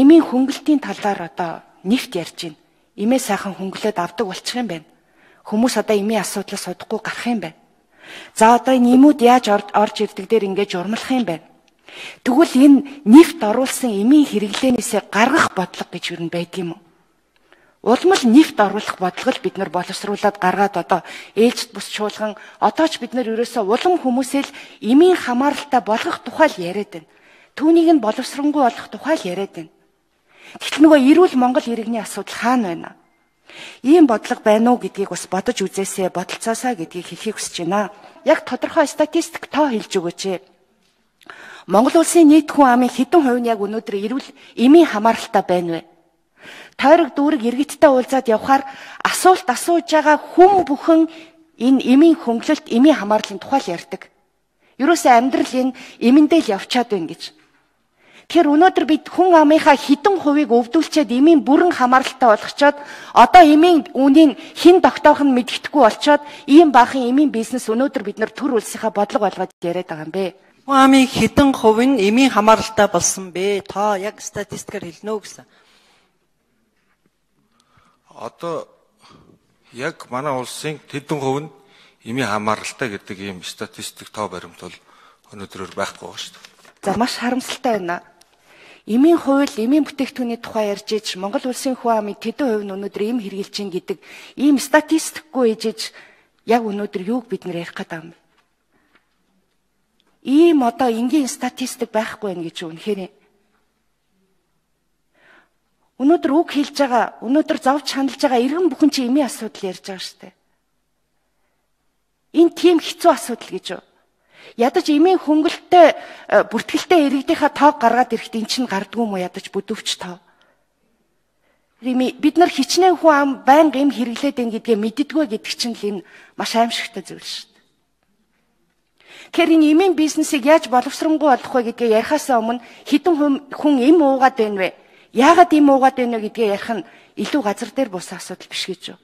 Эмийн хөнгөлтийн талаар одоо нэвт ярьж байна. Эмээ сайхан хөнгөлөөд авдаг болчих юм байна. Хүмүүс одоо эмийн асуудлыг судахгүй гарах юм байна. За одоо энэ эмүүд яаж орж ирдэг дээр ингэж урмалах юм байна. Тэгвэл энэ нэвт оруулсан эмийн хэрэглэнээсээ гаргах бодлого гэж юу нэг байдаг юм уу? Улмал нефт оруулах бодлого л бид нар боловсруулад гаргаад одоо ээлжид бус чуулган одоо ч бид нар ерөөсөө улам хүмүүсэл эмийн хамааралтай болгох тухай л яриад байна. Түүнийг нь боловсронгуй болох тухай л яриад байна. Гэтэл нөгөө эрүүл Монгол иргэний асуудал хаана байна? Ийм бодлого байна уу гэдгийг бас бодож үзээсэй, бодолцоосаа гэдгийг хэлхийг хүсэж байна. Яг тодорхой статистик тоо хэлж өгөөч ээ. Монгол улсын нийт хүн амын хэдэн хувь нь яг өнөөдөр эрүүл эмийн хамааралтай байна вэ? Тойрог дүүрэг иргэдтэй уулзаад явхаар асуулт асууж байгаа хүн бүхэн энэ эмийн хөнгөлөлт, эмийн хамаарлын тухай л ярьдаг. Юурээс амьдрал энэ эмэндээ л явчаад байна гэж. Тэгэхээр өнөөдөр бид хүн амынхаа хідэн хувийг өвдүүлчээд эмийн бүрэн хамааралтай болгочоод одоо эмийн үнийн хэн тогтоох нь мэддэхгүй болчоод ийм баахан эмийн бизнес өнөөдөр бид нар төр улсынхаа бодлого болгоод яриад байгаа юм бэ. Хүн амын хідэн хувь нь эмийн хамааралтай болсон бэ. Та яг статистикээр хэлнэ үү гэсэн. Одоо яг манай улсын тэдэн хувь нь эмийн хамааралтай гэдэг ийм статистик тоо баримт бол өнөөдрөөр байхгүй байгаа шүү дээ. За маш харамсалтай байна Эмийн хууль, эмийн бүтээгдэхүүний тухай ярьж иж Монгол улсын хүн амын тэдэн хувь нь өнөөдөр эм хэрглэж байна гэдэг ийм статистикгүй ижиж яг өнөөдөр юуг бид нэр ярих гэдэг юм бэ? Ийм одоо энгийн статистик байхгүй байх гэж үнэхээр Өнөөдөр үг хэлж байгаа, өнөөдөр зовж хандж байгаа иргэн бүхэн чи эмийн асуудал ярьж байгаа шүү дээ. Энэ тийм хэцүү асуудал гэж юу? Ядаж эмийн хөнгөлтөй э, бүртгэлтэй иргэдийнхаа тоог гаргаад ирэхэд эн чинь гардгүй юм уу ядаж бүдүүвч тоо. Бид нар хичнээн хүн ам байнга юм хэрэглээд байна гэдгээ мэддэггүй гэдэг чинь л энэ маш аимшигтай зүйл шүү дээ. Тэгэхээр энэ эмийн бизнесийг яаж боловсронгуй болгох вэ гэдгээ ярихаасаа өмнө хідэн хүн эм уугаад байна вэ? Яагаад эм уугаад байна вэ гэдгээ ярих нь илүү газар дээр бус асуудал биш гэж юу?